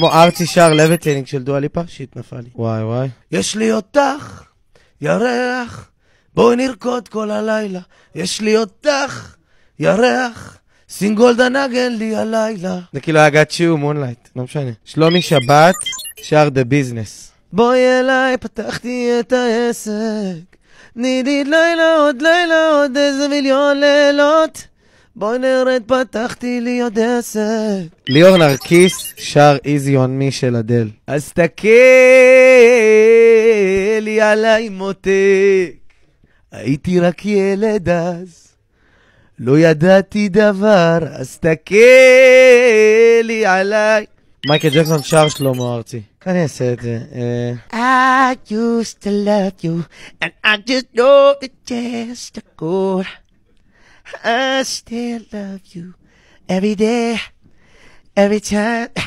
כמו ארצי שער לבטלינג של דואליפה, שיט נפל לי. וואי וואי. יש לי אותך, ירח, בואי נרקוד כל הלילה. יש לי אותך, ירח. סינגולדה נגן לי הלילה. זה כאילו היה גאט שיעור מונלייט, לא משנה. שלומי שבת, שער דה ביזנס. בואי אליי, פתחתי את העסק. נידיד לילה, עוד לילה, עוד איזה מיליון לילות. בואי נרד, פתחתי לי עוד עסק. ליאור נרקיס שר איזי און מי של אדל. אז תקל לי עליי מותק, הייתי רק ילד אז. לא ידעתי דבר, אז תקל לי עליי. מייקל ג'קסון שר שלמה ארצי. אני אעשה את זה. אה. I used to love you, and I just know the chance to go. I still love you every day, every time.